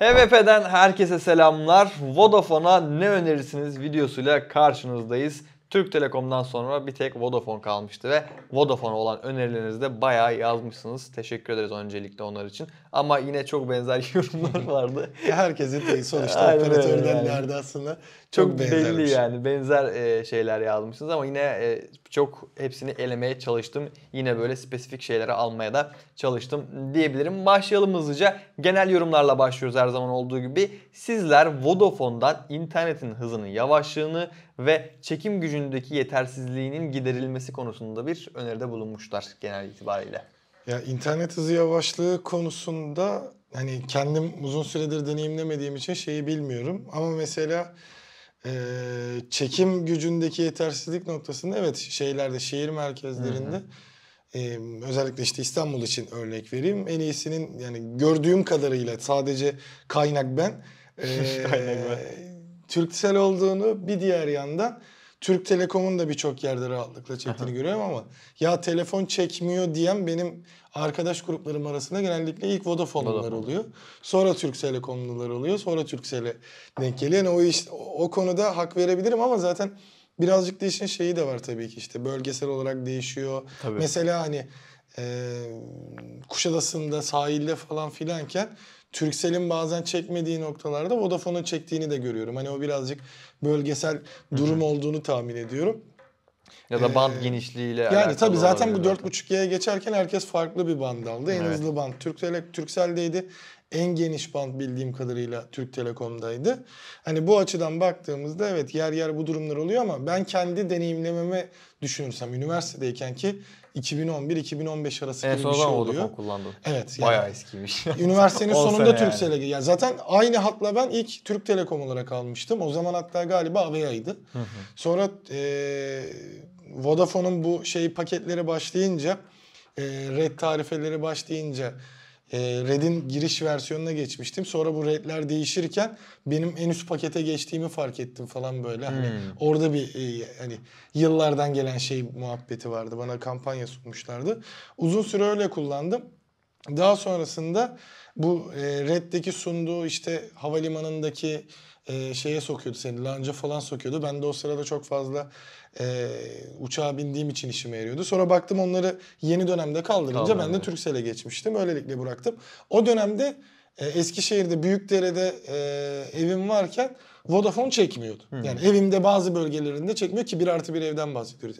HVP'den herkese selamlar. Vodafone'a ne önerirsiniz videosuyla karşınızdayız. Türk Telekom'dan sonra bir tek Vodafone kalmıştı ve Vodafone olan önerilerinizi de bayağı yazmışsınız. Teşekkür ederiz öncelikle onlar için. Ama yine çok benzer yorumlar vardı. Herkesin değil sonuçta operatörlerin yani. aslında çok, çok belli yani benzer e, şeyler yazmışsınız ama yine e, çok hepsini elemeye çalıştım. Yine böyle spesifik şeyleri almaya da çalıştım diyebilirim. Başlayalım hızlıca. Genel yorumlarla başlıyoruz her zaman olduğu gibi. Sizler Vodafone'dan internetin hızının yavaşlığını ve çekim gücündeki yetersizliğinin giderilmesi konusunda bir öneride bulunmuşlar genel itibariyle. Ya internet hızı yavaşlığı konusunda hani kendim uzun süredir deneyimlemediğim için şeyi bilmiyorum ama mesela e, çekim gücündeki yetersizlik noktasında evet şeylerde şehir merkezlerinde E, özellikle işte İstanbul için örnek vereyim en iyisinin yani gördüğüm kadarıyla sadece kaynak ben, e, kaynak ben. Türksel olduğunu bir diğer yandan Türk Telekom'un da birçok yerde rahatlıkla çektiğini görüyorum ama ya telefon çekmiyor diyen benim arkadaş gruplarım arasında genellikle ilk Vodafone'lular oluyor. Sonra Türk Telekom'lular oluyor. Sonra Türksel'e denk geliyor. Yani o, iş, o konuda hak verebilirim ama zaten birazcık da işin şeyi de var tabii ki işte bölgesel olarak değişiyor. Tabii. Mesela hani e, Kuşadası'nda sahilde falan filanken Türksel'in bazen çekmediği noktalarda Vodafone'un çektiğini de görüyorum. Hani o birazcık bölgesel durum Hı-hı. olduğunu tahmin ediyorum. Ya da band ee, genişliğiyle Yani tabii zaten bu 4.5G'ye geçerken herkes farklı bir band aldı. En evet. hızlı band Türkcell, Türksel'deydi en geniş band bildiğim kadarıyla Türk Telekom'daydı. Hani bu açıdan baktığımızda evet yer yer bu durumlar oluyor ama ben kendi deneyimlememe düşünürsem üniversitedeyken ki 2011-2015 arası evet, gibi bir şey oluyor. kullandım. Evet. Yani, Bayağı eskiymiş. Üniversitenin sonunda Turkcell'e yani. yani zaten aynı hatla ben ilk Türk Telekom olarak almıştım. O zaman hatta galiba Aviaydı. Sonra e, Vodafone'un bu şey paketlere başlayınca e, red tarifeleri başlayınca ee, Red'in giriş versiyonuna geçmiştim. Sonra bu Red'ler değişirken benim en üst pakete geçtiğimi fark ettim falan böyle. Hani hmm. Hani orada bir e, hani yıllardan gelen şey muhabbeti vardı. Bana kampanya sunmuşlardı. Uzun süre öyle kullandım. Daha sonrasında bu e, Red'deki sunduğu işte havalimanındaki e, şeye sokuyordu seni. Lanca falan sokuyordu. Ben de o sırada çok fazla e, uçağa bindiğim için işime yarıyordu. Sonra baktım onları yeni dönemde kaldırınca Kaldırdı. ben de Turkcell'e geçmiştim. Öylelikle bıraktım. O dönemde e, Eskişehir'de Büyükdere'de e, evim varken Vodafone çekmiyordu. Hı. Hmm. Yani evimde bazı bölgelerinde çekmiyor ki bir artı bir evden bahsediyoruz.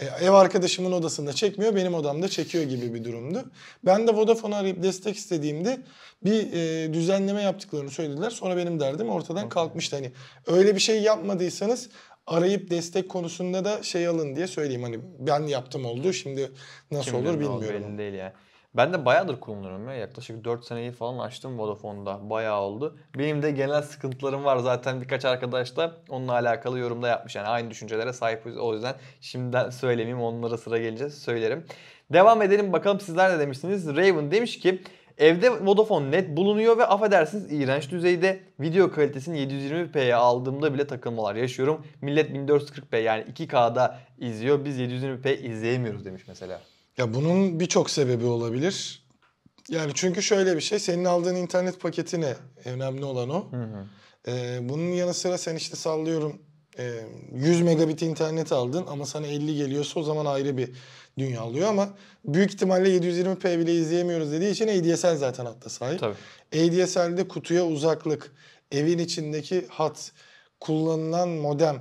E, ev arkadaşımın odasında çekmiyor, benim odamda çekiyor gibi bir durumdu. Ben de Vodafone'u arayıp destek istediğimde bir e, düzenleme yaptıklarını söylediler. Sonra benim derdim ortadan kalkmıştı. Hani öyle bir şey yapmadıysanız arayıp destek konusunda da şey alın diye söyleyeyim. Hani ben yaptım oldu şimdi nasıl Kimden olur bilmiyorum. Belli değil ya. Yani. Ben de bayağıdır kullanıyorum ya. Yaklaşık 4 seneyi falan açtım Vodafone'da. Bayağı oldu. Benim de genel sıkıntılarım var. Zaten birkaç arkadaş da onunla alakalı yorumda yapmış. Yani aynı düşüncelere sahibiz. O yüzden şimdiden söylemeyeyim. Onlara sıra geleceğiz söylerim. Devam edelim bakalım sizler ne demişsiniz. Raven demiş ki Evde Vodafone Net bulunuyor ve affedersiniz iğrenç düzeyde video kalitesini 720p'ye aldığımda bile takılmalar yaşıyorum. Millet 1440p yani 2K'da izliyor biz 720p izleyemiyoruz demiş mesela. Ya bunun birçok sebebi olabilir. Yani çünkü şöyle bir şey, senin aldığın internet paketine Önemli olan o. Hı hı. Ee, bunun yanı sıra sen işte sallıyorum 100 e, megabit internet aldın ama sana 50 geliyorsa o zaman ayrı bir dünya alıyor ama büyük ihtimalle 720p bile izleyemiyoruz dediği için ADSL zaten hatta sahip. Tabii. ADSL'de kutuya uzaklık, evin içindeki hat, kullanılan modem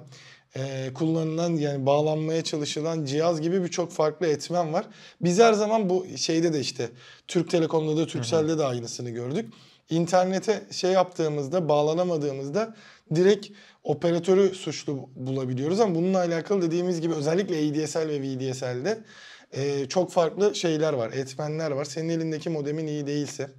e, kullanılan yani bağlanmaya çalışılan cihaz gibi birçok farklı etmen var. Biz her zaman bu şeyde de işte Türk Telekom'da da Türkcell'de de aynısını gördük. İnternete şey yaptığımızda bağlanamadığımızda direkt operatörü suçlu bulabiliyoruz ama bununla alakalı dediğimiz gibi özellikle ADSL ve VDSL'de e, çok farklı şeyler var, etmenler var. Senin elindeki modemin iyi değilse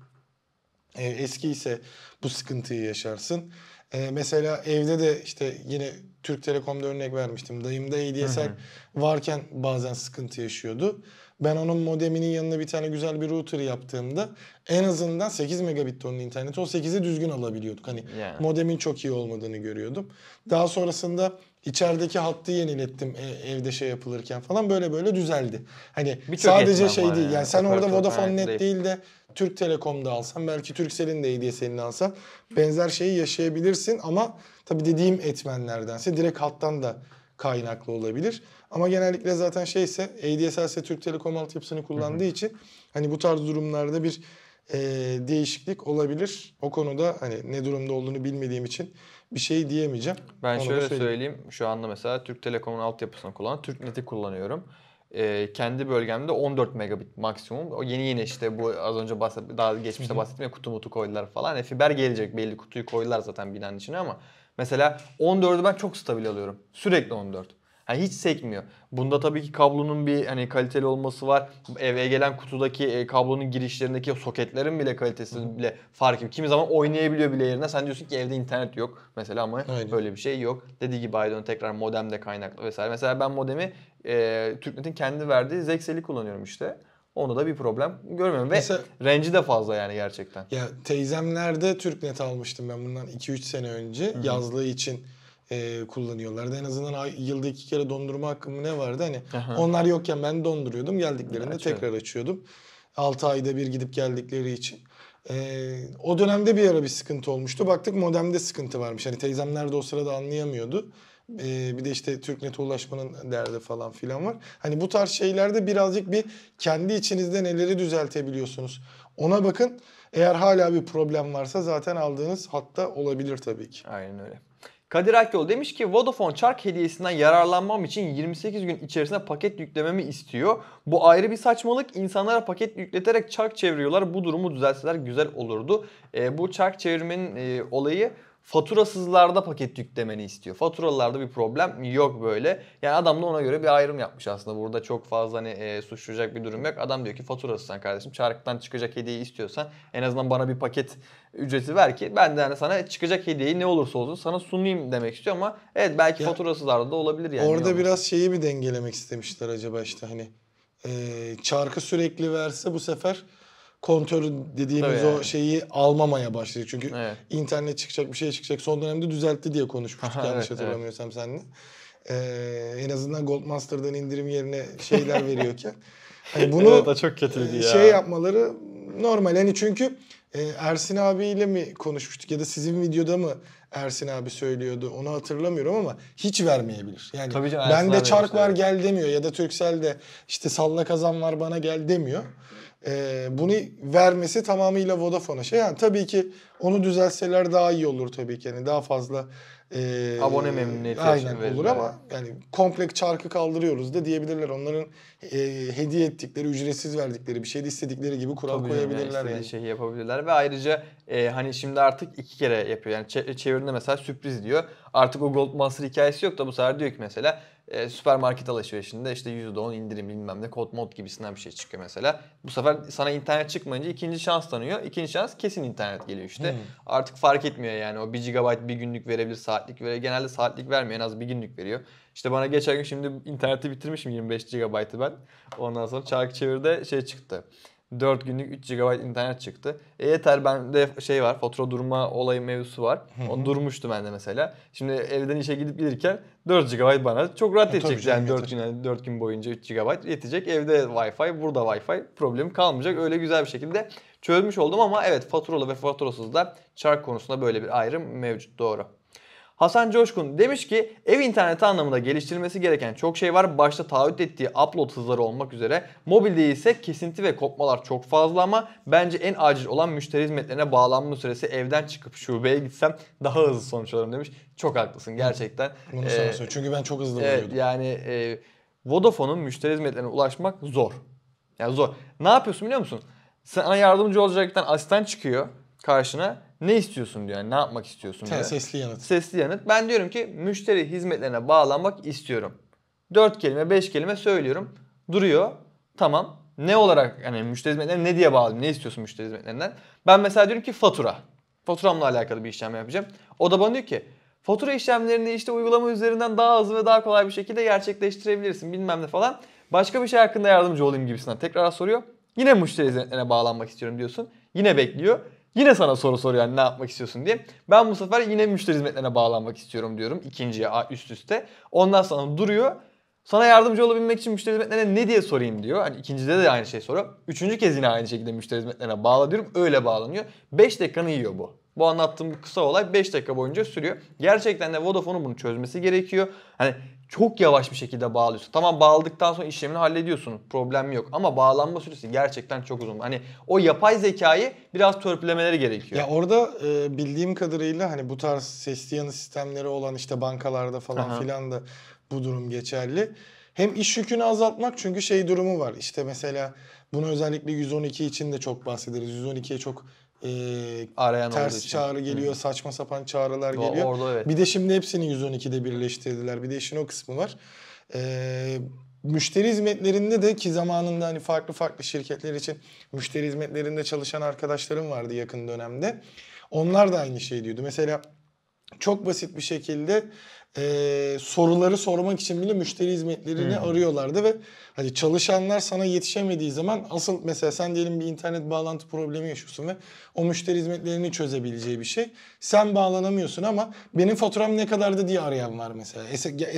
e, eski ise bu sıkıntıyı yaşarsın. E, mesela evde de işte yine Türk Telekom'da örnek vermiştim. Dayımda ADSL varken bazen sıkıntı yaşıyordu. Ben onun modeminin yanına bir tane güzel bir router yaptığımda en azından 8 megabit onun interneti o 8'i düzgün alabiliyorduk. Hani yeah. modemin çok iyi olmadığını görüyordum. Daha sonrasında İçerideki hattı yenilettim e, evde şey yapılırken falan böyle böyle düzeldi. Hani bir sadece şey değil yani, yani sen orada Vodafone Net değil. de Türk Telekom'da alsan belki Turkcell'in de hediyeselini alsan benzer şeyi yaşayabilirsin ama tabii dediğim etmenlerdense direkt hattan da kaynaklı olabilir. Ama genellikle zaten şeyse ADSL ise Türk Telekom altyapısını kullandığı için hani bu tarz durumlarda bir e, değişiklik olabilir. O konuda hani ne durumda olduğunu bilmediğim için bir şey diyemeyeceğim. Ben Onu şöyle söyleyeyim. söyleyeyim. Şu anda mesela Türk Telekom'un altyapısını kullanan Türknet'i kullanıyorum. Ee, kendi bölgemde 14 megabit maksimum. O yeni yeni işte bu az önce bahset, daha geçmişte bahsettiğim kutu mutu koydular falan. E, fiber gelecek belli kutuyu koydular zaten binanın içine ama mesela 14'ü ben çok stabil alıyorum. Sürekli 14. Yani hiç sekmiyor. Bunda tabii ki kablonun bir hani kaliteli olması var. Eve gelen kutudaki e, kablonun girişlerindeki soketlerin bile kalitesi bile farkı. Kimi zaman oynayabiliyor bile yerine. Sen diyorsun ki evde internet yok mesela ama Aynen. öyle bir şey yok. Dediği gibi Aydın tekrar modemde de kaynaklı vesaire. Mesela ben modemi e, TürkNet'in kendi verdiği Zexel'i kullanıyorum işte. Onda da bir problem görmüyorum. Ve renci de fazla yani gerçekten. Ya teyzemlerde TürkNet almıştım ben bundan 2-3 sene önce Hı-hı. yazlığı için e, kullanıyorlardı. En azından ay, yılda iki kere dondurma hakkım ne vardı hani Aha. onlar yokken ben donduruyordum geldiklerinde Açıyorum. tekrar açıyordum. 6 ayda bir gidip geldikleri için. Ee, o dönemde bir ara bir sıkıntı olmuştu. Baktık modemde sıkıntı varmış. Hani teyzemler de o sırada anlayamıyordu. Ee, bir de işte Türknet'e ulaşmanın derdi falan filan var. Hani bu tarz şeylerde birazcık bir kendi içinizde neleri düzeltebiliyorsunuz. Ona bakın. Eğer hala bir problem varsa zaten aldığınız hatta olabilir tabii ki. Aynen öyle. Kadir Akyol demiş ki Vodafone Çark hediyesinden yararlanmam için 28 gün içerisinde paket yüklememi istiyor. Bu ayrı bir saçmalık. İnsanlara paket yükleterek çark çeviriyorlar. Bu durumu düzelseler güzel olurdu. E, bu çark çevirmenin e, olayı faturasızlarda paket yüklemeni istiyor. Faturalarda bir problem yok böyle. Yani adam da ona göre bir ayrım yapmış aslında. Burada çok fazla hani e, suçlayacak bir durum yok. Adam diyor ki faturasızsan kardeşim çarktan çıkacak hediyeyi istiyorsan en azından bana bir paket ücreti ver ki ben de hani sana çıkacak hediyeyi ne olursa olsun sana sunayım demek istiyor ama evet belki ya, faturasızlarda da olabilir yani. Orada biraz şeyi bir dengelemek istemişler acaba işte hani e, çarkı sürekli verse bu sefer kontörü dediğimiz Tabii o yani. şeyi almamaya başladık. Çünkü Evet. internet çıkacak bir şey çıkacak son dönemde düzeltti diye konuşmuştuk yanlış evet, evet. hatırlamıyorsam seninle. Ee, en azından Goldmaster'dan indirim yerine şeyler veriyorken. Hani bunu Evet, o çok kötü e, ya. şey yapmaları normal. Hani çünkü e, Ersin abiyle mi konuşmuştuk ya da sizin videoda mı Ersin abi söylüyordu onu hatırlamıyorum ama hiç vermeyebilir. Yani Tabii canım, ben de çark var gel demiyor ya da Türksel de işte salla kazan var bana gel demiyor e, bunu vermesi tamamıyla Vodafone'a şey. Yani tabii ki onu düzelseler daha iyi olur tabii ki. Yani daha fazla e, abone memnuniyeti aynen olur ama yani komplek çarkı kaldırıyoruz da diyebilirler. Onların e, hediye ettikleri, ücretsiz verdikleri bir şey de istedikleri gibi kural Tabii koyabilirler yani. yani. şeyi yapabilirler ve ayrıca e, hani şimdi artık iki kere yapıyor. Yani çevirinde mesela sürpriz diyor. Artık o Gold Master hikayesi yok da bu sefer diyor ki mesela e, süpermarket alışverişinde işte %10 indirim bilmem ne kod mod gibisinden bir şey çıkıyor mesela. Bu sefer sana internet çıkmayınca ikinci şans tanıyor. İkinci şans kesin internet geliyor işte. Hmm. Artık fark etmiyor yani o 1 GB bir günlük verebilir saatlik verebilir. Genelde saatlik vermiyor en az bir günlük veriyor. İşte bana geçen gün şimdi interneti bitirmişim 25 GB'ı ben. Ondan sonra çarkı çevirde şey çıktı. 4 günlük 3 GB internet çıktı. E yeter bende şey var fatura durma olayı mevzusu var. O durmuştu bende mesela. Şimdi evden işe gidip gelirken 4 GB bana çok rahat e, yetecek. Yani 4 gün, 4 gün boyunca 3 GB yetecek. Evde Wi-Fi, burada Wi-Fi problem kalmayacak. Öyle güzel bir şekilde çözmüş oldum ama evet faturalı ve faturasız da çark konusunda böyle bir ayrım mevcut doğru. Hasan Coşkun demiş ki ev interneti anlamında geliştirilmesi gereken çok şey var. Başta taahhüt ettiği upload hızları olmak üzere. Mobilde ise kesinti ve kopmalar çok fazla ama bence en acil olan müşteri hizmetlerine bağlanma süresi evden çıkıp şubeye gitsem daha hızlı sonuç alırım demiş. Çok haklısın gerçekten. Bunu ee, sana Çünkü ben çok hızlı evet, Yani e, Vodafone'un müşteri hizmetlerine ulaşmak zor. Yani zor. Ne yapıyorsun biliyor musun? Sana yardımcı olacaktan asistan çıkıyor karşına ne istiyorsun diyor yani ne yapmak istiyorsun diyor. Sesli yanıt. Sesli yanıt. Ben diyorum ki müşteri hizmetlerine bağlanmak istiyorum. 4 kelime 5 kelime söylüyorum. Duruyor. Tamam. Ne olarak yani müşteri hizmetlerine ne diye bağlı? Ne istiyorsun müşteri hizmetlerinden? Ben mesela diyorum ki fatura. Faturamla alakalı bir işlem yapacağım. O da bana diyor ki fatura işlemlerini işte uygulama üzerinden daha hızlı ve daha kolay bir şekilde gerçekleştirebilirsin bilmem ne falan. Başka bir şey hakkında yardımcı olayım gibisinden tekrar soruyor. Yine müşteri hizmetlerine bağlanmak istiyorum diyorsun. Yine bekliyor. Yine sana soru soruyor yani ne yapmak istiyorsun diye. Ben bu sefer yine müşteri hizmetlerine bağlanmak istiyorum diyorum. ikinciye üst üste. Ondan sonra duruyor. Sana yardımcı olabilmek için müşteri hizmetlerine ne diye sorayım diyor. Hani ikincide de aynı şey soruyor. Üçüncü kez yine aynı şekilde müşteri hizmetlerine bağla diyorum. Öyle bağlanıyor. 5 dakikanı yiyor bu. Bu anlattığım kısa olay 5 dakika boyunca sürüyor. Gerçekten de Vodafone'un bunu çözmesi gerekiyor. Hani çok yavaş bir şekilde bağlıyorsun. Tamam bağladıktan sonra işlemini hallediyorsun. Problem yok. Ama bağlanma süresi gerçekten çok uzun. Hani o yapay zekayı biraz törpülemeleri gerekiyor. Ya orada e, bildiğim kadarıyla hani bu tarz sesli yanı sistemleri olan işte bankalarda falan filan da bu durum geçerli. Hem iş yükünü azaltmak çünkü şey durumu var. İşte mesela bunu özellikle 112 için de çok bahsederiz. 112'ye çok e, Arayan ters çağrı geliyor, Hı. saçma sapan çağrılar o, geliyor. Orada, evet. Bir de şimdi hepsini 112'de birleştirdiler. Bir de işin o kısmı var. Eee müşteri hizmetlerinde de ki zamanında hani farklı farklı şirketler için müşteri hizmetlerinde çalışan arkadaşlarım vardı yakın dönemde. Onlar da aynı şey diyordu. Mesela çok basit bir şekilde e, soruları sormak için bile müşteri hizmetlerini hmm. arıyorlardı ve hani çalışanlar sana yetişemediği zaman asıl mesela sen diyelim bir internet bağlantı problemi yaşıyorsun ve o müşteri hizmetlerini çözebileceği bir şey. Sen bağlanamıyorsun ama benim faturam ne kadardı diye arayan var mesela.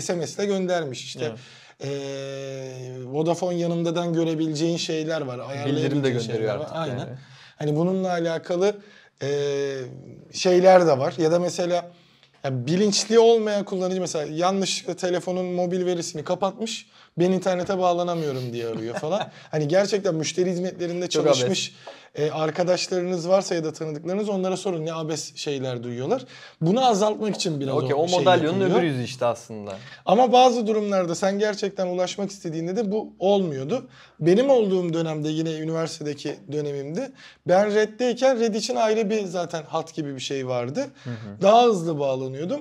SMS ile göndermiş işte. Evet. Ee, Vodafone yanımdadan görebileceğin şeyler var. Bildirim de gönderiyor artık. Aynen. Yani. Hani bununla alakalı e, şeyler de var. Ya da mesela yani bilinçli olmayan kullanıcı mesela yanlışlıkla telefonun mobil verisini kapatmış. Ben internete bağlanamıyorum diye arıyor falan. hani gerçekten müşteri hizmetlerinde çalışmış e, arkadaşlarınız varsa ya da tanıdıklarınız onlara sorun ne abes şeyler duyuyorlar. Bunu azaltmak için biraz okay, o, o şey madalyonun yapılıyor. öbür yüzü işte aslında. Ama bazı durumlarda sen gerçekten ulaşmak istediğinde de bu olmuyordu. Benim olduğum dönemde yine üniversitedeki dönemimde ben reddeyken red için ayrı bir zaten hat gibi bir şey vardı. Hı hı. Daha hızlı bağlanıyordum.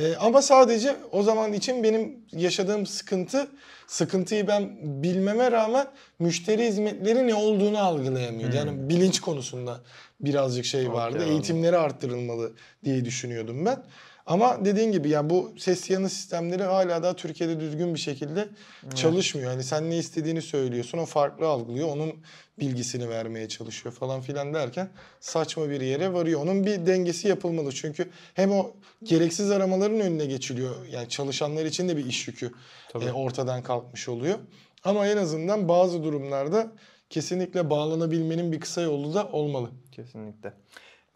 E, ama sadece o zaman için benim yaşadığım sıkıntı, sıkıntıyı ben bilmeme rağmen müşteri hizmetleri ne olduğunu algılayamıyordu. Hmm. Yani bilinç konusunda birazcık şey vardı. Okay, Eğitimleri arttırılmalı diye düşünüyordum ben. Ama dediğin gibi yani bu ses yanı sistemleri hala daha Türkiye'de düzgün bir şekilde evet. çalışmıyor. Yani sen ne istediğini söylüyorsun o farklı algılıyor. Onun bilgisini vermeye çalışıyor falan filan derken saçma bir yere varıyor. Onun bir dengesi yapılmalı. Çünkü hem o gereksiz aramaların önüne geçiliyor. Yani çalışanlar için de bir iş yükü e, Tabii. ortadan kalkmış oluyor. Ama en azından bazı durumlarda kesinlikle bağlanabilmenin bir kısa yolu da olmalı. Kesinlikle.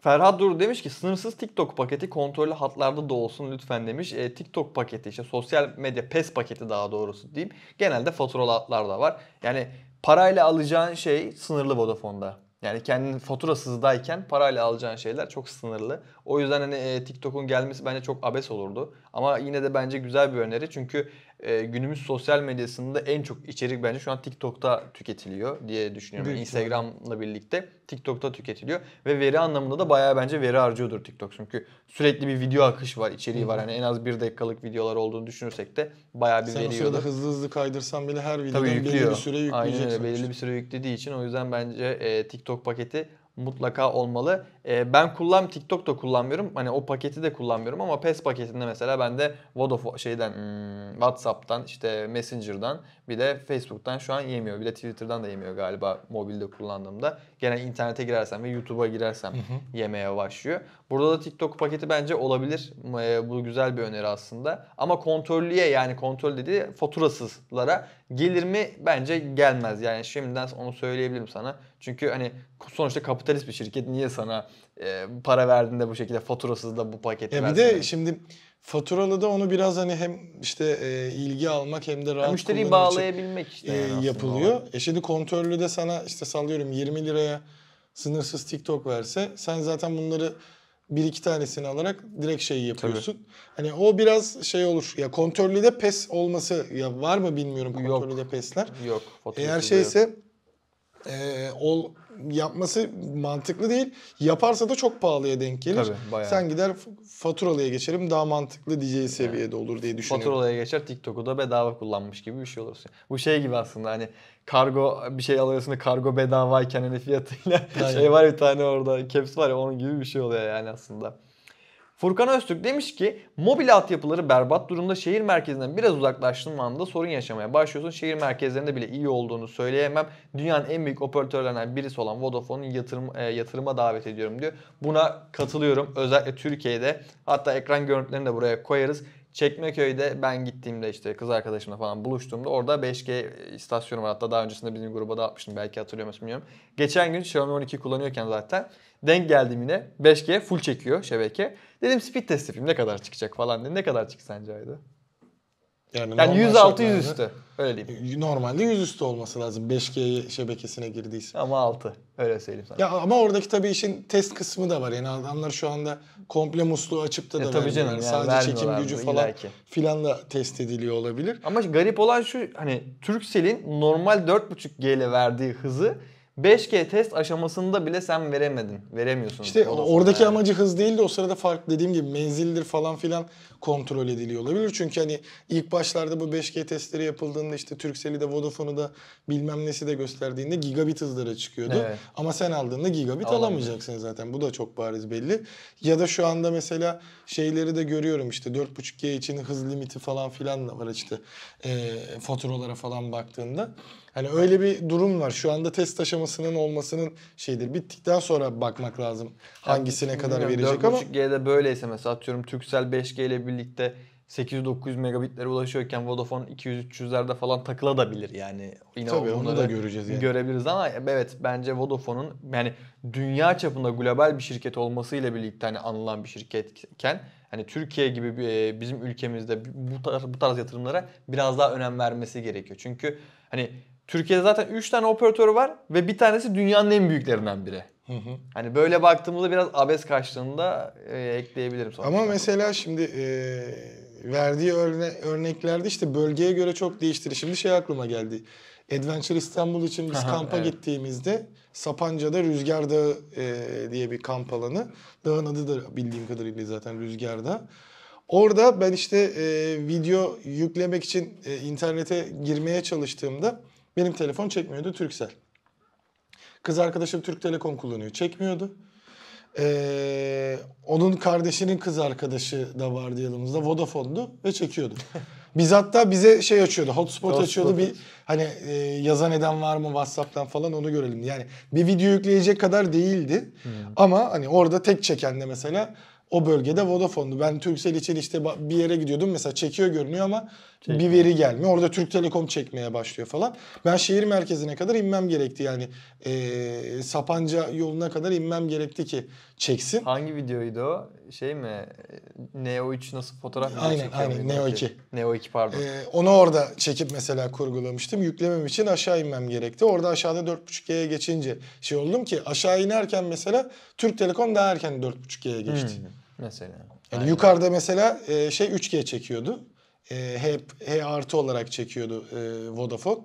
Ferhat dur demiş ki sınırsız TikTok paketi kontrollü hatlarda da olsun lütfen demiş. E, TikTok paketi işte sosyal medya PES paketi daha doğrusu diyeyim. Genelde faturalı hatlarda var. Yani parayla alacağın şey sınırlı Vodafone'da. Yani kendin faturasızdayken parayla alacağın şeyler çok sınırlı. O yüzden hani e, TikTok'un gelmesi bence çok abes olurdu. Ama yine de bence güzel bir öneri. Çünkü e, günümüz sosyal medyasında en çok içerik bence şu an TikTok'ta tüketiliyor diye düşünüyorum. Büyük Instagram'la birlikte TikTok'ta tüketiliyor ve veri anlamında da bayağı bence veri harcıyordur TikTok. Çünkü sürekli bir video akışı var, içeriği var. Yani en az bir dakikalık videolar olduğunu düşünürsek de bayağı bir Sen veriyordur. Sen o sırada hızlı hızlı kaydırsan bile her videodan belirli bir süre yükleyeceksin. Aynen öyle, belirli bir süre yüklediği için o yüzden bence e, TikTok paketi mutlaka olmalı. E, ben kullan TikTok da kullanmıyorum. Hani o paketi de kullanmıyorum ama PES paketinde mesela ben de Vodafone şeyden hmm, WhatsApp'tan işte Messenger'dan bir de Facebook'tan şu an yemiyor. Bir de Twitter'dan da yemiyor galiba mobilde kullandığımda. Gene internete girersem ve YouTube'a girersem hı hı. yemeye başlıyor. Burada da TikTok paketi bence olabilir. E, bu güzel bir öneri aslında. Ama kontrollüye yani kontrol dedi faturasızlara gelir mi bence gelmez. Yani şimdiden onu söyleyebilirim sana. Çünkü hani sonuçta kapitalist bir şirket niye sana e, para verdiğinde bu şekilde faturasız da bu paketi verdi? Bir de sana? şimdi faturalı da onu biraz hani hem işte e, ilgi almak hem de rahat ya müşteriyi bağlayabilmek için, işte e, yani e, yapılıyor. E şimdi kontörlü de sana işte sallıyorum 20 liraya sınırsız TikTok verse sen zaten bunları bir iki tanesini alarak direkt şeyi yapıyorsun. Tabii. Hani o biraz şey olur. Ya de pes olması ya var mı bilmiyorum de pesler. Yok. Eğer şeyse e, ol yapması mantıklı değil. Yaparsa da çok pahalıya denk gelir. Tabii, Sen gider faturalıya geçerim daha mantıklı diyeceği seviyede yani. olur diye düşünüyorum. Faturalıya geçer TikTok'u da bedava kullanmış gibi bir şey olursun. Bu şey gibi aslında hani kargo bir şey alıyorsun da kargo bedavayken hani fiyatıyla şey Aynen. şey var bir tane orada caps var ya onun gibi bir şey oluyor yani aslında. Furkan Öztürk demiş ki mobil altyapıları berbat durumda şehir merkezinden biraz uzaklaştığın anda sorun yaşamaya başlıyorsun. Şehir merkezlerinde bile iyi olduğunu söyleyemem. Dünyanın en büyük operatörlerinden birisi olan Vodafone'un yatırım, e, yatırıma davet ediyorum diyor. Buna katılıyorum. Özellikle Türkiye'de hatta ekran görüntülerini de buraya koyarız. Çekmeköy'de ben gittiğimde işte kız arkadaşımla falan buluştuğumda orada 5G istasyonu var. Hatta daha öncesinde bizim gruba da atmıştım belki hatırlıyor musun bilmiyorum. Geçen gün Xiaomi 12 kullanıyorken zaten denk geldim yine 5G full çekiyor şebeke. Dedim speed test yapayım ne kadar çıkacak falan dedim. Ne kadar çıktı sence Ayda? Yani, yani 106 100 üstü. Öyle diyeyim. Normalde 100 üstü olması lazım 5G şebekesine girdiyse. Ama 6. Öyle söyleyeyim sana. Ya ama oradaki tabii işin test kısmı da var. Yani adamlar şu anda komple musluğu açıp da, e, da tabii canım, yani Sadece çekim gücü falan illaki. filanla test ediliyor olabilir. Ama garip olan şu hani Turkcell'in normal 4.5G ile verdiği hızı 5G test aşamasında bile sen veremedin. Veremiyorsun. İşte oradaki yani. amacı hız değil de O sırada fark dediğim gibi menzildir falan filan kontrol ediliyor olabilir. Çünkü hani ilk başlarda bu 5G testleri yapıldığında işte Turkcell'i de Vodafone'u da bilmem nesi de gösterdiğinde gigabit hızlara çıkıyordu. Evet. Ama sen aldığında gigabit Alamıyor. alamayacaksın zaten. Bu da çok bariz belli. Ya da şu anda mesela şeyleri de görüyorum işte 4.5G için hız limiti falan filan da var işte e, faturalara falan baktığında. Hani öyle bir durum var. Şu anda test aşamasının olmasının şeydir. Bittikten sonra bakmak lazım hangisine yani, kadar verecek ama. 4.5G'de böyleyse mesela atıyorum Turkcell 5G ile birlikte 800-900 megabitlere ulaşıyorken Vodafone 200-300'lerde falan takılabilir yani. Yine Tabii onu da göreceğiz yani. Görebiliriz ama evet bence Vodafone'un yani dünya çapında global bir şirket olmasıyla birlikte hani anılan bir şirketken hani Türkiye gibi e, bizim ülkemizde bu tarz, bu tarz yatırımlara biraz daha önem vermesi gerekiyor. Çünkü hani Türkiye'de zaten 3 tane operatör var ve bir tanesi dünyanın en büyüklerinden biri. Hı hı. Hani böyle baktığımızda biraz abes karşılığında e, ekleyebilirim. Sonuçta. Ama mesela şimdi e, verdiği örne örneklerde işte bölgeye göre çok değiştir. Şimdi şey aklıma geldi. Adventure İstanbul için biz kampa evet. gittiğimizde Sapanca'da Rüzgar Dağı e, diye bir kamp alanı. Dağın adı da bildiğim kadarıyla zaten Rüzgar Dağı. Orada ben işte e, video yüklemek için e, internete girmeye çalıştığımda benim telefon çekmiyordu Turkcell. Kız arkadaşım Türk Telekom kullanıyor. Çekmiyordu. Ee, onun kardeşinin kız arkadaşı da vardı yanımızda. Vodafone'du ve çekiyordu. Biz hatta bize şey açıyordu, hotspot Hotspot. açıyordu. Bir hani e, yazan eden var mı WhatsApp'tan falan onu görelim. Yani bir video yükleyecek kadar değildi. Hmm. Ama hani orada tek çeken de mesela o bölgede Vodafone'du. Ben Turkcell için işte bir yere gidiyordum mesela çekiyor görünüyor ama Çekmiyor. bir veri gelmiyor. Orada Türk Telekom çekmeye başlıyor falan. Ben şehir merkezine kadar inmem gerekti yani. E, Sapanca yoluna kadar inmem gerekti ki çeksin. Hangi videoydu o? Şey mi? Neo 3 nasıl fotoğraf videosu Aynen aynen Neo 2. Neo 2 pardon. E, onu orada çekip mesela kurgulamıştım. Yüklemem için aşağı inmem gerekti. Orada aşağıda 4.5G'ye geçince şey oldum ki aşağı inerken mesela Türk Telekom daha erken 4.5G'ye geçti. Hmm, mesela. Yani yukarıda mesela e, şey 3G çekiyordu e, hep H artı olarak çekiyordu e, Vodafone.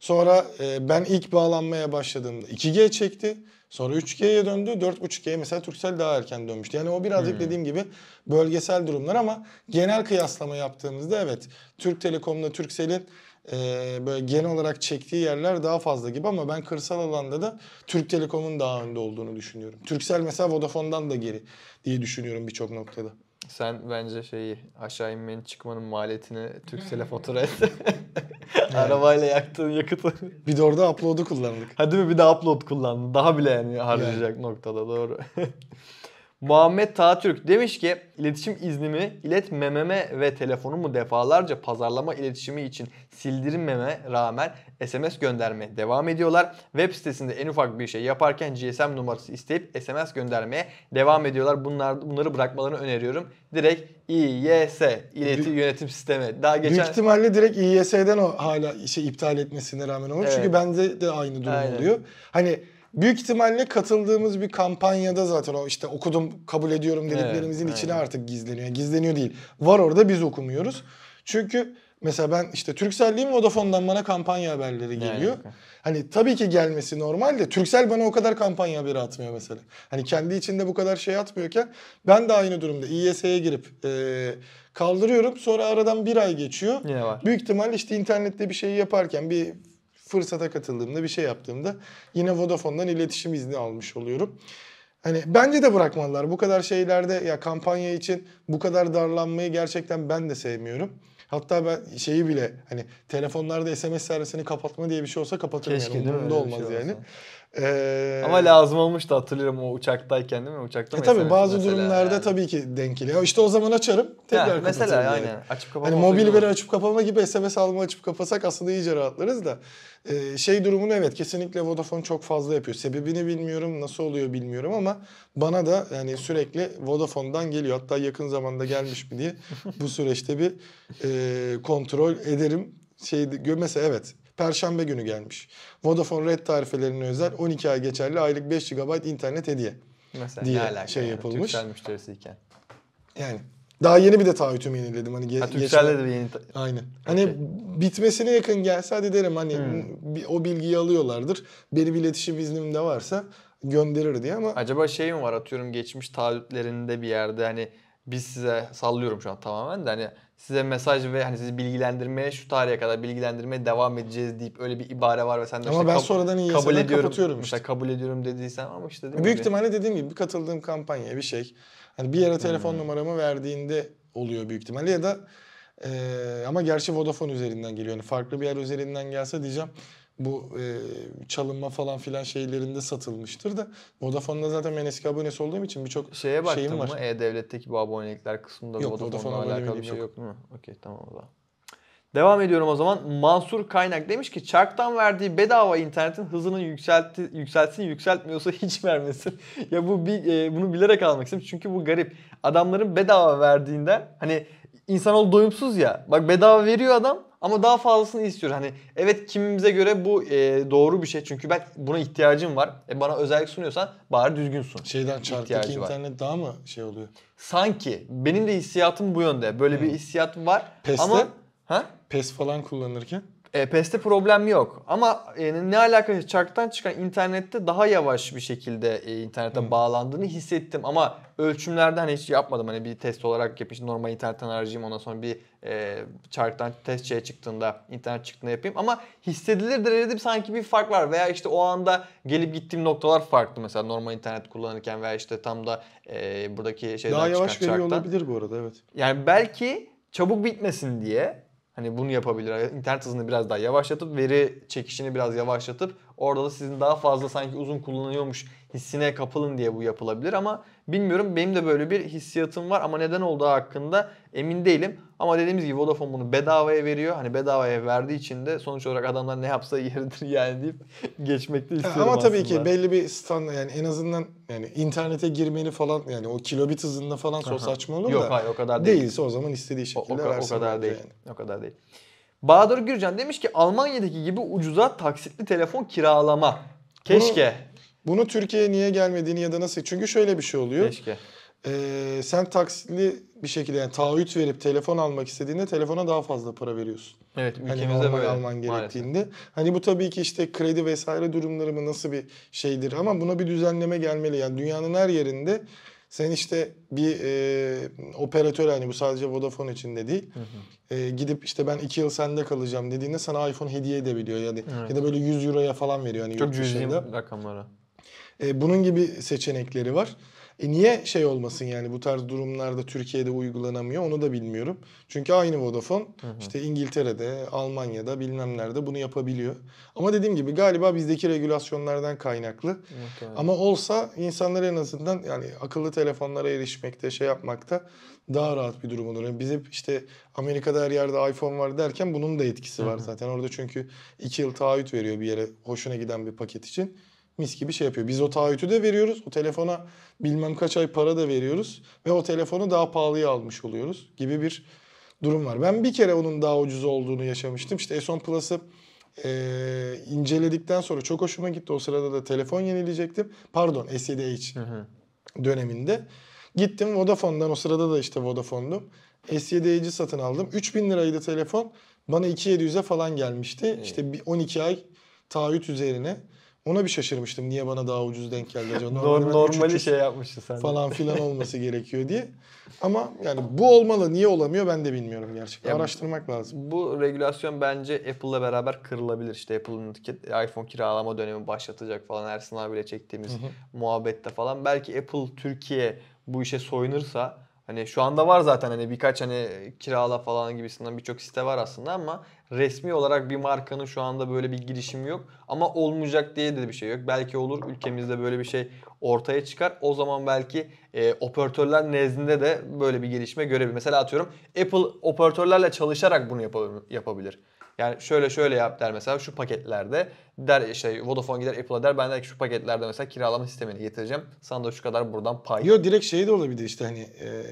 Sonra e, ben ilk bağlanmaya başladığımda 2G çekti. Sonra 3G'ye döndü. 4.5G'ye mesela Turkcell daha erken dönmüştü. Yani o birazcık hmm. dediğim gibi bölgesel durumlar ama genel kıyaslama yaptığımızda evet Türk Telekom'la Turkcell'in e, böyle genel olarak çektiği yerler daha fazla gibi ama ben kırsal alanda da Türk Telekom'un daha önde olduğunu düşünüyorum. Turkcell mesela Vodafone'dan da geri diye düşünüyorum birçok noktada. Sen bence şeyi aşağı inmenin çıkmanın maliyetini Türksel'e hmm. fatura et. evet. Arabayla yaktığın yakıtı. bir de orada upload'u kullandık. Hadi mi bir de upload kullandın. Daha bile yani harcayacak yani. noktada doğru. Muhammed Tatürk demiş ki iletişim iznimi iletmememe ve telefonumu defalarca pazarlama iletişimi için sildirmeme rağmen SMS göndermeye devam ediyorlar. Web sitesinde en ufak bir şey yaparken GSM numarası isteyip SMS göndermeye devam ediyorlar. Bunlar bunları bırakmalarını öneriyorum. Direkt İYS ileti yönetim sistemi. Daha geçen Büyük ihtimalle direkt İYS'den o hala şey iptal etmesine rağmen olur. Evet. Çünkü bende de aynı durum Aynen. oluyor. Hani Büyük ihtimalle katıldığımız bir kampanyada zaten o işte okudum kabul ediyorum dediklerimizin evet, içine aynen. artık gizleniyor. gizleniyor değil. Var orada biz okumuyoruz. Çünkü mesela ben işte Türkcell'liyim, Vodafone'dan bana kampanya haberleri geliyor. Yani. Hani tabii ki gelmesi normal de Turkcell bana o kadar kampanya haberi atmıyor mesela. Hani kendi içinde bu kadar şey atmıyorken ben de aynı durumda İYS'ye girip e, kaldırıyorum. Sonra aradan bir ay geçiyor. Yine var. Büyük ihtimal işte internette bir şey yaparken bir fırsata katıldığımda bir şey yaptığımda yine Vodafone'dan iletişim izni almış oluyorum. Hani bence de bırakmalılar. Bu kadar şeylerde ya kampanya için bu kadar darlanmayı gerçekten ben de sevmiyorum. Hatta ben şeyi bile hani telefonlarda SMS servisini kapatma diye bir şey olsa kapatırım Keşke yani. Umurumda olmaz şey yani. Olsa. Ee, Ama lazım olmuştu hatırlıyorum o uçaktayken değil mi? Uçakta e tabii bazı mesela, durumlarda yani. tabii ki denk geliyor. İşte o zaman açarım tekrar yani, Mesela yani. yani açıp kapama. Hani mobil veri açıp kapama gibi SMS alma açıp kapasak aslında iyice rahatlarız da. Ee, şey durumunu evet kesinlikle Vodafone çok fazla yapıyor. Sebebini bilmiyorum nasıl oluyor bilmiyorum ama bana da yani sürekli Vodafone'dan geliyor. Hatta yakın zamanda gelmiş mi diye bu süreçte bir e, kontrol ederim. Şey, mesela evet Perşembe günü gelmiş. Vodafone Red tarifelerine özel 12 ay geçerli aylık 5 GB internet hediye. Mesela diye ne şey yani, yapılmış. Türksel müşterisiyken. Yani daha yeni bir de taahhütümü yeniledim. Hani ge- ha, Türkcell'de de yeni. Aynen. Hani okay. bitmesine yakın gelse hadi derim hani hmm. o bilgiyi alıyorlardır. Benim iletişim iznim de varsa gönderir diye ama. Acaba şey mi var atıyorum geçmiş taahhütlerinde bir yerde hani biz size sallıyorum şu an tamamen de hani size mesaj ve hani sizi bilgilendirmeye şu tarihe kadar bilgilendirmeye devam edeceğiz deyip öyle bir ibare var ve sen de ama işte ben kab- sonradan iyi kabul ediyorum. kapatıyorum işte. kabul ediyorum dediysen ama işte dediğim büyük gibi. ihtimalle dediğim gibi bir katıldığım kampanya bir şey hani bir yere hmm. telefon hmm. numaramı verdiğinde oluyor büyük ihtimalle ya da ee, ama gerçi Vodafone üzerinden geliyor. Yani farklı bir yer üzerinden gelse diyeceğim bu e, çalınma falan filan şeylerinde satılmıştır da Vodafone'da zaten ben eski abonesi olduğum için birçok şeye baktın şeyim var. mı? E-Devlet'teki bu abonelikler kısmında yok, Vodafone'la Vodafone alakalı bir şey yok. yok değil mi? Okey tamam o zaman. Devam ediyorum o zaman. Mansur Kaynak demiş ki Çark'tan verdiği bedava internetin hızını yükseltti, yükseltsin yükseltmiyorsa hiç vermesin. ya bu e, bunu bilerek almak istedim çünkü bu garip. Adamların bedava verdiğinden hani insanoğlu doyumsuz ya. Bak bedava veriyor adam ama daha fazlasını istiyor. Hani evet kimimize göre bu e, doğru bir şey. Çünkü ben buna ihtiyacım var. E, bana özellik sunuyorsan bari düzgün sun. Şeyden çarptaki internet var. daha mı şey oluyor? Sanki. Benim de hissiyatım bu yönde. Böyle hmm. bir hissiyat var. PES'te? Ama, ha? PES falan kullanırken? EPS'te problem yok. Ama yani e, ne alakası çarktan çıkan internette daha yavaş bir şekilde e, internete hmm. bağlandığını hissettim. Ama ölçümlerden hiç şey yapmadım. Hani bir test olarak yapayım. normal internetten harcayayım. Ondan sonra bir e, çarktan test şeye çıktığında, internet çıktığında yapayım. Ama hissedilir derecede sanki bir fark var. Veya işte o anda gelip gittiğim noktalar farklı. Mesela normal internet kullanırken veya işte tam da e, buradaki şeyden daha çıkan çarktan. Daha yavaş veriyor olabilir bu arada evet. Yani belki çabuk bitmesin diye Hani bunu yapabilir. Hani internet hızını biraz daha yavaşlatıp veri çekişini biraz yavaşlatıp orada da sizin daha fazla sanki uzun kullanıyormuş hissine kapılın diye bu yapılabilir ama Bilmiyorum benim de böyle bir hissiyatım var ama neden olduğu hakkında emin değilim. Ama dediğimiz gibi Vodafone bunu bedavaya veriyor. Hani bedavaya verdiği için de sonuç olarak adamlar ne yapsa yeridir yani deyip geçmekte istiyorum Ama tabii ki belli bir stand, yani en azından yani internete girmeni falan yani o kilobit hızında falan Aha. çok saçma olur Yok, da. Yok hayır o kadar değil. Değilse o zaman istediği şekilde o, o, o kadar değil. Yani. O kadar değil. Bahadır Gürcan demiş ki Almanya'daki gibi ucuza taksitli telefon kiralama. Keşke. Bunu bunu Türkiye'ye niye gelmediğini ya da nasıl? Çünkü şöyle bir şey oluyor. Keşke. Ee, sen taksitli bir şekilde yani taahhüt verip telefon almak istediğinde telefona daha fazla para veriyorsun. Evet hani ülkemizde hani böyle. alman gerektiğinde. Maalesef. Hani bu tabii ki işte kredi vesaire durumları mı nasıl bir şeydir ama buna bir düzenleme gelmeli. Yani dünyanın her yerinde sen işte bir e, operatör hani bu sadece Vodafone için de değil. Hı hı. E, gidip işte ben iki yıl sende kalacağım dediğinde sana iPhone hediye edebiliyor. Yani, evet. Ya da böyle 100 euroya falan veriyor. Hani Çok cüzi rakamlara. E, bunun gibi seçenekleri var. E niye şey olmasın yani bu tarz durumlarda Türkiye'de uygulanamıyor onu da bilmiyorum. Çünkü aynı Vodafone hı hı. işte İngiltere'de, Almanya'da bilmem nerede bunu yapabiliyor. Ama dediğim gibi galiba bizdeki regülasyonlardan kaynaklı. Muhtemelen. Ama olsa insanlar en azından yani akıllı telefonlara erişmekte, şey yapmakta daha rahat bir durum olur. Yani biz işte Amerika'da her yerde iPhone var derken bunun da etkisi var hı hı. zaten. Orada çünkü iki yıl taahhüt veriyor bir yere hoşuna giden bir paket için mis gibi şey yapıyor. Biz o taahhütü de veriyoruz. O telefona bilmem kaç ay para da veriyoruz. Ve o telefonu daha pahalıya almış oluyoruz gibi bir durum var. Ben bir kere onun daha ucuz olduğunu yaşamıştım. İşte S10 Plus'ı e, inceledikten sonra çok hoşuma gitti. O sırada da telefon yenileyecektim. Pardon S7H hı hı. döneminde. Gittim Vodafone'dan o sırada da işte Vodafone'dum. S7H'i satın aldım. 3000 liraydı telefon. Bana 2700'e falan gelmişti. Hı. İşte 12 ay taahhüt üzerine ona bir şaşırmıştım. Niye bana daha ucuz denk geldi acaba? Normal normali şey yapmıştı sen. Falan filan olması gerekiyor diye. Ama yani bu olmalı. Niye olamıyor ben de bilmiyorum gerçekten. Ya Araştırmak bu, lazım. Bu regülasyon bence Apple'la beraber kırılabilir. İşte Apple'ın iPhone kiralama dönemi başlatacak falan. Ersin abiyle çektiğimiz Hı-hı. muhabbette falan. Belki Apple Türkiye bu işe soyunursa Hani şu anda var zaten hani birkaç hani kirala falan gibisinden birçok site var aslında ama resmi olarak bir markanın şu anda böyle bir girişimi yok. Ama olmayacak diye de bir şey yok. Belki olur ülkemizde böyle bir şey ortaya çıkar. O zaman belki e, operatörler nezdinde de böyle bir gelişme görebilir. Mesela atıyorum Apple operatörlerle çalışarak bunu yapabilir. Yani şöyle şöyle yap der mesela şu paketlerde der şey Vodafone gider Apple'a der ben de şu paketlerde mesela kiralama sistemini getireceğim. Sana da şu kadar buradan pay. Yok direkt şey de olabilir işte hani e,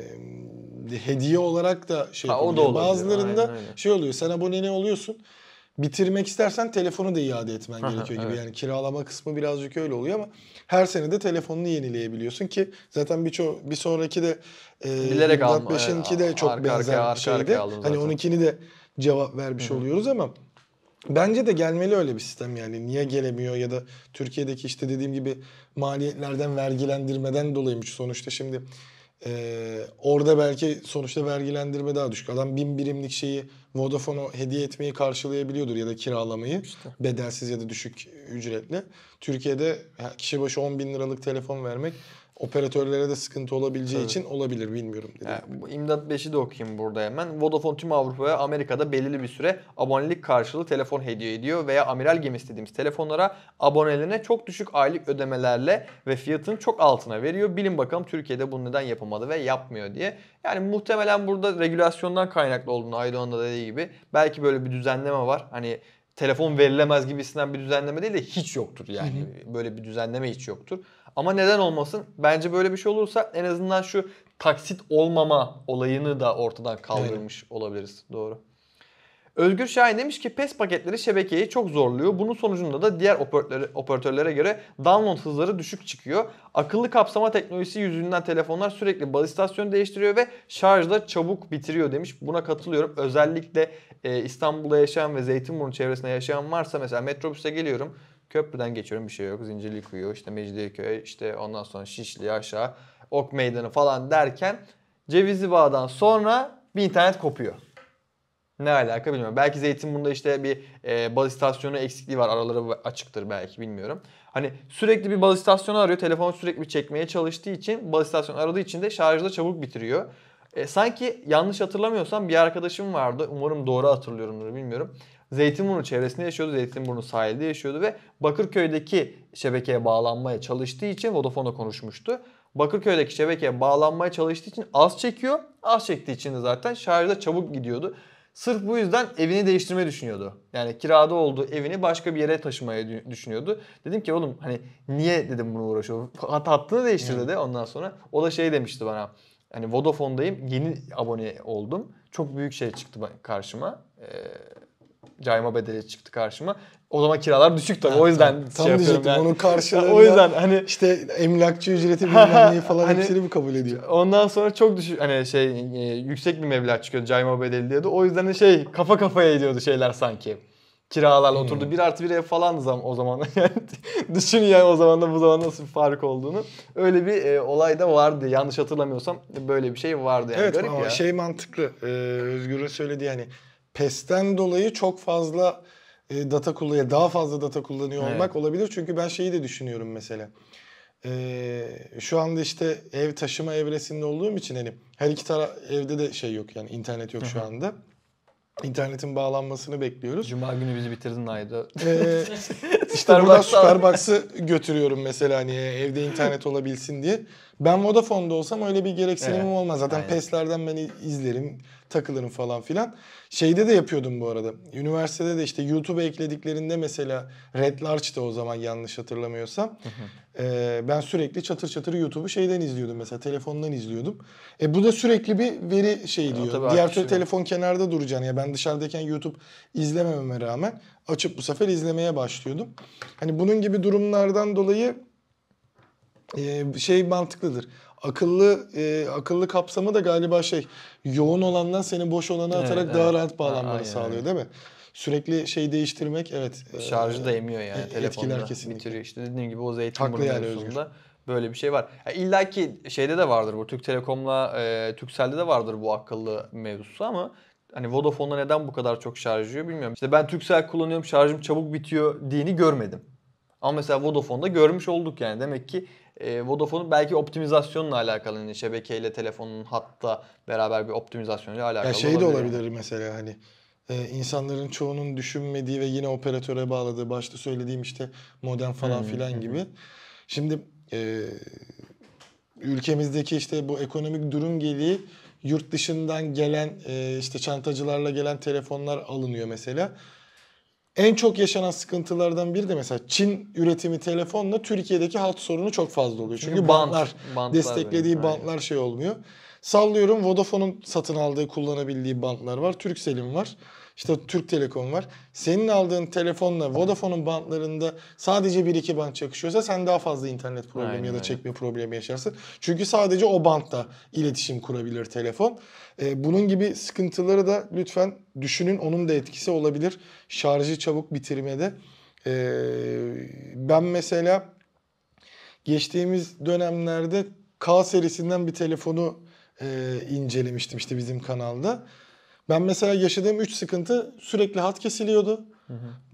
hediye olarak da şey ha, o da Bazılarında aynen, aynen. şey oluyor. Sen abone ne oluyorsun? bitirmek istersen telefonu da iade etmen gerekiyor gibi. evet. Yani kiralama kısmı birazcık öyle oluyor ama her sene de telefonunu yenileyebiliyorsun ki zaten bir bir sonraki de e, bilerek alma. 5'inki de çok arka, benzer arka, arka, şeydi. Arka hani 12'ni de cevap vermiş Hı-hı. oluyoruz ama bence de gelmeli öyle bir sistem yani. Niye gelemiyor ya da Türkiye'deki işte dediğim gibi maliyetlerden vergilendirmeden dolayı dolayıymış sonuçta şimdi ee, orada belki sonuçta vergilendirme daha düşük. Adam bin birimlik şeyi Vodafone'a hediye etmeyi karşılayabiliyordur ya da kiralamayı. İşte. Bedelsiz ya da düşük ücretle. Türkiye'de kişi başı 10 bin liralık telefon vermek operatörlere de sıkıntı olabileceği Tabii. için olabilir bilmiyorum dedim. Yani, bu 5'i de okuyayım burada hemen. Vodafone tüm Avrupa ve Amerika'da belirli bir süre abonelik karşılığı telefon hediye ediyor veya amiral gemi dediğimiz telefonlara abonelerine çok düşük aylık ödemelerle ve fiyatın çok altına veriyor. Bilin bakalım Türkiye'de bunu neden yapamadı ve yapmıyor diye. Yani muhtemelen burada regülasyondan kaynaklı olduğunu Aydoğan da dediği gibi belki böyle bir düzenleme var. Hani telefon verilemez gibisinden bir düzenleme değil de hiç yoktur yani. Böyle bir düzenleme hiç yoktur. Ama neden olmasın? Bence böyle bir şey olursa en azından şu taksit olmama olayını da ortadan kaldırmış evet. olabiliriz. Doğru. Özgür Şahin demiş ki PES paketleri şebekeyi çok zorluyor. Bunun sonucunda da diğer operatörlere, operatörlere göre download hızları düşük çıkıyor. Akıllı kapsama teknolojisi yüzünden telefonlar sürekli baz istasyonu değiştiriyor ve şarjda çabuk bitiriyor demiş. Buna katılıyorum. Özellikle e, İstanbul'da yaşayan ve Zeytinburnu çevresinde yaşayan varsa mesela metrobüse geliyorum. Köprüden geçiyorum bir şey yok. Zincirli kuyu, işte Mecidiyeköy, işte ondan sonra Şişli aşağı, Ok Meydanı falan derken Cevizli Bağ'dan sonra bir internet kopuyor. Ne alaka bilmiyorum. Belki Zeytinburnu'nda işte bir e, baz istasyonu eksikliği var. Araları açıktır belki bilmiyorum. Hani sürekli bir baz istasyonu arıyor. Telefonu sürekli çekmeye çalıştığı için baz istasyonu aradığı için de şarjı da çabuk bitiriyor. E, sanki yanlış hatırlamıyorsam bir arkadaşım vardı. Umarım doğru hatırlıyorumdur bilmiyorum. Zeytinburnu çevresinde yaşıyordu. Zeytinburnu sahilde yaşıyordu ve Bakırköy'deki şebekeye bağlanmaya çalıştığı için Vodafone'la konuşmuştu. Bakırköy'deki şebekeye bağlanmaya çalıştığı için az çekiyor. Az çektiği için de zaten şarjda çabuk gidiyordu. Sırf bu yüzden evini değiştirme düşünüyordu. Yani kirada olduğu evini başka bir yere taşımayı düşünüyordu. Dedim ki oğlum hani niye dedim bunu uğraşıyor. Hat hattını değiştir dedi ondan sonra. O da şey demişti bana. Hani Vodafone'dayım yeni abone oldum. Çok büyük şey çıktı karşıma. Ee, cayma bedeli çıktı karşıma. O zaman kiralar düşük tabii. Ha, o yüzden şey tam, tam diyecektim. Yani. Onun karşılığında o yüzden hani işte emlakçı ücreti bilmem falan hani, hepsini mi kabul ediyor? Ondan sonra çok düşük hani şey e, yüksek bir meblağ çıkıyor cayma bedeli diyordu. O yüzden de hani şey kafa kafaya ediyordu şeyler sanki kiralarla hmm. oturdu. 1 artı 1 ev falan zam. o zaman. düşün yani o zaman da bu zaman nasıl bir fark olduğunu. Öyle bir e, olay da vardı. Yanlış hatırlamıyorsam böyle bir şey vardı yani. Evet Garip ama ya. şey mantıklı. Ee, Özgür'ün söylediği hani PES'ten dolayı çok fazla e, data kullanıyor, daha fazla data kullanıyor evet. olmak olabilir. Çünkü ben şeyi de düşünüyorum mesela. E, şu anda işte ev taşıma evresinde olduğum için hani her iki taraf evde de şey yok yani internet yok şu anda. İnternetin bağlanmasını bekliyoruz. Cuma günü bizi bitirdin Ayda. Ee, işte burada Starbucks'ı götürüyorum mesela hani evde internet olabilsin diye. Ben Vodafone'da olsam öyle bir gereksinimim evet. olmaz. Zaten Aynen. PES'lerden ben izlerim, takılırım falan filan. Şeyde de yapıyordum bu arada. Üniversitede de işte YouTube'a eklediklerinde mesela Red Large'da o zaman yanlış hatırlamıyorsam. e, ben sürekli çatır çatır YouTube'u şeyden izliyordum mesela telefondan izliyordum. E bu da sürekli bir veri şey ya diyor. Diğer türlü şey telefon kenarda duracaksın ya ben dışarıdayken YouTube izlemememe rağmen açıp bu sefer izlemeye başlıyordum. Hani bunun gibi durumlardan dolayı e, şey mantıklıdır. Akıllı e, akıllı kapsamı da galiba şey yoğun olandan seni boş olana atarak evet, daha rahat bağlanmanı Aynen. sağlıyor değil mi? Sürekli şey değiştirmek evet. Ee, Şarjı e, da emiyor yani e, telefonda. Kesinlikle. Bitiriyor işte dediğim gibi o zeytin yani mevzusunda böyle bir şey var. Yani İlla ki şeyde de vardır bu Türk Telekom'la e, Türkcell'de de vardır bu akıllı mevzusu ama hani Vodafone'da neden bu kadar çok şarj yiyor bilmiyorum. İşte ben Türkcell kullanıyorum şarjım çabuk bitiyor diğini görmedim. Ama mesela Vodafone'da görmüş olduk yani. Demek ki e, Vodafone'un belki optimizasyonla alakalı hani şebekeyle telefonun hatta beraber bir optimizasyonla alakalı. Ya şey de olabilir mesela hani e, insanların çoğunun düşünmediği ve yine operatöre bağladığı başta söylediğim işte modem falan hmm. filan gibi. Şimdi e, ülkemizdeki işte bu ekonomik durum geliği yurt dışından gelen e, işte çantacılarla gelen telefonlar alınıyor mesela. En çok yaşanan sıkıntılardan biri de mesela Çin üretimi telefonla Türkiye'deki halt sorunu çok fazla oluyor. Çünkü, Çünkü bantlar, bantlar desteklediği benim, bantlar şey olmuyor. Sallıyorum Vodafone'un satın aldığı kullanabildiği bantlar var. Turkcell'in var. İşte Türk Telekom var. Senin aldığın telefonla Vodafone'un bantlarında sadece bir iki bant çakışıyorsa sen daha fazla internet problemi Aynen, ya da çekme öyle. problemi yaşarsın. Çünkü sadece o bantta iletişim kurabilir telefon. Ee, bunun gibi sıkıntıları da lütfen düşünün. Onun da etkisi olabilir. Şarjı çabuk bitirmede. Ee, ben mesela geçtiğimiz dönemlerde K serisinden bir telefonu e, incelemiştim işte bizim kanalda. Ben mesela yaşadığım 3 sıkıntı sürekli hat kesiliyordu.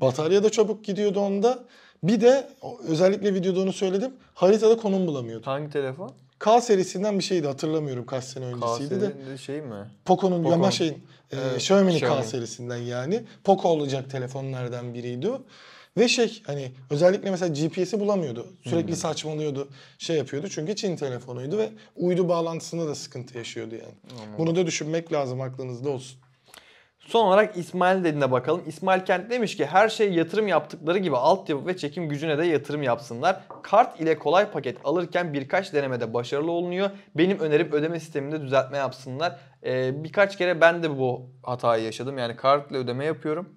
Batarya da çabuk gidiyordu onda. Bir de özellikle videoda onu söyledim. Haritada konum bulamıyordu. Hangi telefon? K serisinden bir şeydi hatırlamıyorum kaç sene öncesiydi de. K şey mi? Poco'nun Poco. ama şeyin e, evet, Xiaomi'nin K serisinden yani. Poco olacak telefonlardan biriydi o. Ve şey hani özellikle mesela GPS'i bulamıyordu. Sürekli hmm. saçmalıyordu. Şey yapıyordu çünkü Çin telefonuydu ve uydu bağlantısında da sıkıntı yaşıyordu yani. Anladım. Bunu da düşünmek lazım aklınızda olsun. Son olarak İsmail dediğine bakalım. İsmail Kent demiş ki her şey yatırım yaptıkları gibi altyapı ve çekim gücüne de yatırım yapsınlar. Kart ile kolay paket alırken birkaç denemede başarılı olunuyor. Benim önerim ödeme sisteminde düzeltme yapsınlar. Ee, birkaç kere ben de bu hatayı yaşadım. Yani kart ile ödeme yapıyorum.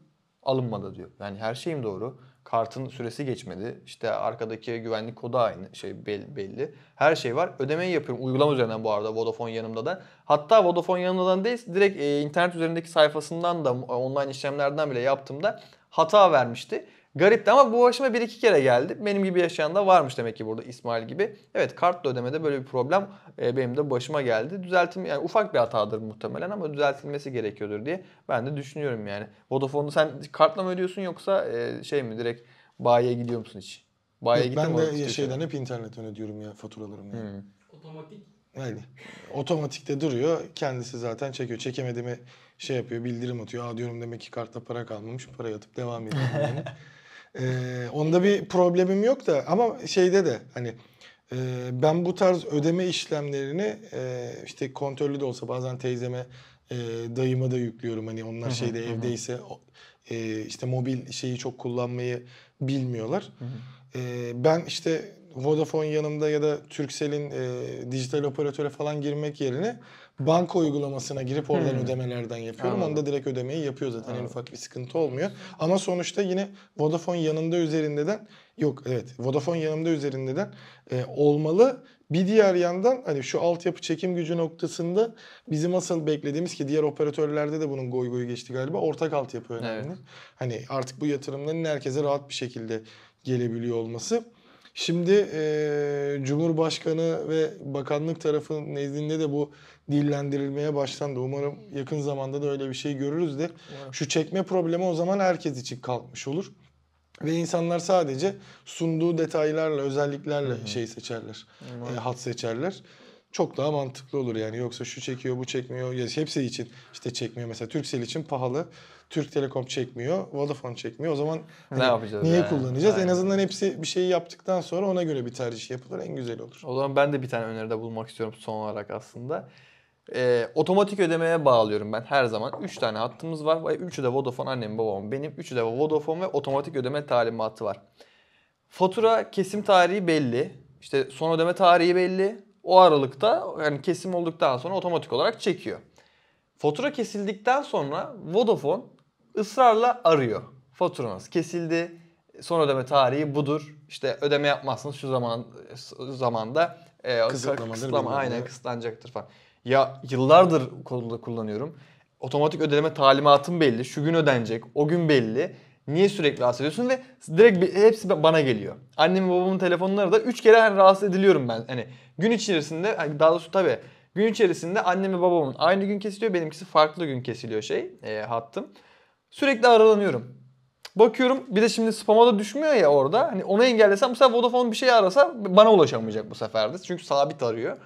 Alınmadı diyor. Yani her şeyim doğru. Kartın süresi geçmedi. İşte arkadaki güvenlik kodu aynı. Şey belli. Her şey var. Ödemeyi yapıyorum. Uygulama üzerinden bu arada Vodafone yanımda da. Hatta Vodafone yanımdan değil direkt e, internet üzerindeki sayfasından da e, online işlemlerden bile yaptığımda hata vermişti. Garipti ama bu başıma bir iki kere geldi. Benim gibi yaşayan da varmış demek ki burada İsmail gibi. Evet kartla ödemede böyle bir problem e, benim de başıma geldi. Düzeltim yani ufak bir hatadır muhtemelen ama düzeltilmesi gerekiyordur diye ben de düşünüyorum yani. Vodafone'u sen kartla mı ödüyorsun yoksa e, şey mi direkt bayiye gidiyor musun hiç? Bayiye Yok, ben de şeyden istiyorsan? hep internetten ödüyorum ya faturalarımı. Yani. Hmm. Otomatik. Yani otomatikte duruyor. Kendisi zaten çekiyor. Çekemediğimi şey yapıyor, bildirim atıyor. Aa diyorum demek ki kartta para kalmamış. Para yatıp devam ediyorum. Yani. Ee, onda bir problemim yok da ama şeyde de hani e, ben bu tarz ödeme işlemlerini e, işte kontrollü de olsa bazen teyzeme e, dayıma da yüklüyorum hani onlar hı-hı, şeyde hı-hı. evdeyse e, işte mobil şeyi çok kullanmayı bilmiyorlar. E, ben işte Vodafone yanımda ya da Turkcell'in e, dijital operatöre falan girmek yerine banka uygulamasına girip oradan hmm. ödemelerden yapıyorum. Anladım. Onda direkt ödemeyi yapıyor zaten. Anladım. En ufak bir sıkıntı olmuyor. Ama sonuçta yine Vodafone yanında üzerindeden yok evet Vodafone yanımda üzerindeden e, olmalı. Bir diğer yandan hani şu altyapı çekim gücü noktasında bizim asıl beklediğimiz ki diğer operatörlerde de bunun goy goyu geçti galiba ortak altyapı önemli. Evet. Hani artık bu yatırımların herkese rahat bir şekilde gelebiliyor olması. Şimdi e, Cumhurbaşkanı ve bakanlık tarafının nezdinde de bu dillendirilmeye başlandı. Umarım yakın zamanda da öyle bir şey görürüz de şu çekme problemi o zaman herkes için kalkmış olur. Ve insanlar sadece sunduğu detaylarla, özelliklerle Hı-hı. şey seçerler, e, hat seçerler çok daha mantıklı olur yani. Yoksa şu çekiyor, bu çekmiyor. Ya hepsi için işte çekmiyor. Mesela Turkcell için pahalı. Türk Telekom çekmiyor, Vodafone çekmiyor. O zaman hani ne yapacağız? Niye yani? kullanacağız? Aynen. En azından hepsi bir şeyi yaptıktan sonra ona göre bir tercih yapılır. En güzel olur. O zaman ben de bir tane öneride bulmak istiyorum son olarak aslında. Ee, otomatik ödemeye bağlıyorum ben her zaman. 3 tane hattımız var. 3'ü de Vodafone, annem, babam, benim. 3'ü de Vodafone ve otomatik ödeme talimatı var. Fatura kesim tarihi belli. İşte son ödeme tarihi belli o aralıkta yani kesim olduktan sonra otomatik olarak çekiyor. Fatura kesildikten sonra Vodafone ısrarla arıyor. Faturanız kesildi. Son ödeme tarihi budur. İşte ödeme yapmazsanız şu zaman zamanda e, kısıtlama, kısıtlama aynen ya. kısıtlanacaktır falan. Ya yıllardır konuda kullanıyorum. Otomatik ödeme talimatım belli. Şu gün ödenecek. O gün belli. Niye sürekli rahatsız ediyorsun ve direkt hepsi bana geliyor. Annemin babamın telefonları da 3 kere hani rahatsız ediliyorum ben. Hani gün içerisinde hani daha doğrusu tabii gün içerisinde annem ve babamın aynı gün kesiliyor. Benimkisi farklı gün kesiliyor şey e, hattım. Sürekli aralanıyorum. Bakıyorum bir de şimdi spam'a da düşmüyor ya orada. Hani onu engellesem bu sefer Vodafone bir şey arasa bana ulaşamayacak bu seferde. Çünkü sabit arıyor.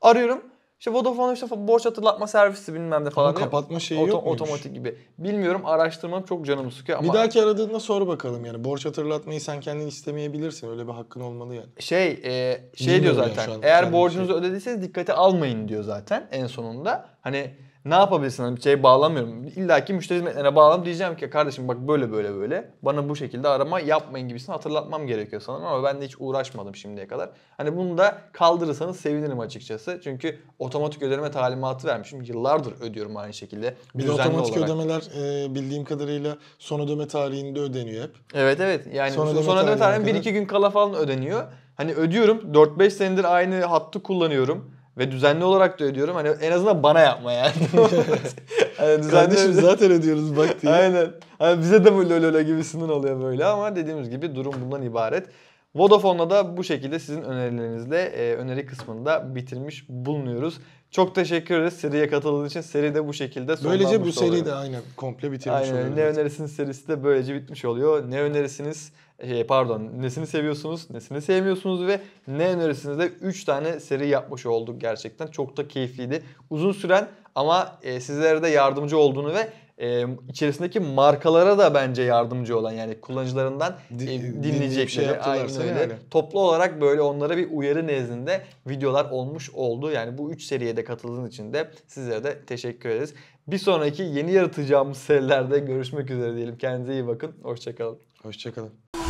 Arıyorum işte Vodafone'un işte borç hatırlatma servisi bilmem ne falan. Ama kapatma şeyi Oto- yok muymuş? Otomatik gibi. Bilmiyorum araştırmam çok canımı sıkıyor ama. Bir dahaki aradığında sor bakalım yani. Borç hatırlatmayı sen kendin istemeyebilirsin. Öyle bir hakkın olmalı yani. Şey e, şey Bilmiyorum diyor zaten. şu an eğer kendi borcunuzu ödediyseniz dikkate almayın diyor zaten en sonunda. Hani ne yapabilirsin? Hani bir şey bağlamıyorum. İlla ki müşteri hizmetlerine bağlam diyeceğim ki kardeşim bak böyle böyle böyle. Bana bu şekilde arama yapmayın gibisini hatırlatmam gerekiyor sanırım ama ben de hiç uğraşmadım şimdiye kadar. Hani bunu da kaldırırsanız sevinirim açıkçası. Çünkü otomatik ödeme talimatı vermişim. Yıllardır ödüyorum aynı şekilde. Bir de otomatik olarak. ödemeler e, bildiğim kadarıyla son ödeme tarihinde ödeniyor hep. Evet evet. Yani son, son ödeme, son ödeme tarihinde 1-2 gün kala falan ödeniyor. Hani ödüyorum. 4-5 senedir aynı hattı kullanıyorum. Ve düzenli olarak da ödüyorum. Hani en azından bana yapma yani. hani düzenli Kardeşim zaten ödüyoruz bak diye. Aynen. Hani bize de böyle öyle gibisinden oluyor böyle ama dediğimiz gibi durum bundan ibaret. Vodafone'la da bu şekilde sizin önerilerinizle e, öneri kısmında bitirmiş bulunuyoruz. Çok teşekkür ederiz seriye katıldığınız için. Seri de bu şekilde sonlanmış Böylece bu seri de aynen komple bitirmiş aynen. oluyor. Ne önerisiniz serisi de böylece bitmiş oluyor. Ne önerisiniz şey, pardon nesini seviyorsunuz, nesini sevmiyorsunuz ve ne önerisiniz de 3 tane seri yapmış olduk gerçekten. Çok da keyifliydi. Uzun süren ama e, sizlere de yardımcı olduğunu ve e, içerisindeki markalara da bence yardımcı olan yani kullanıcılarından e, dinleyecekleri şey aynen öyle. Yani. Toplu olarak böyle onlara bir uyarı nezdinde videolar olmuş oldu. Yani bu üç seriye de katıldığınız için de sizlere de teşekkür ederiz. Bir sonraki yeni yaratacağımız serilerde görüşmek üzere diyelim. Kendinize iyi bakın. Hoşçakalın. Hoşçakalın.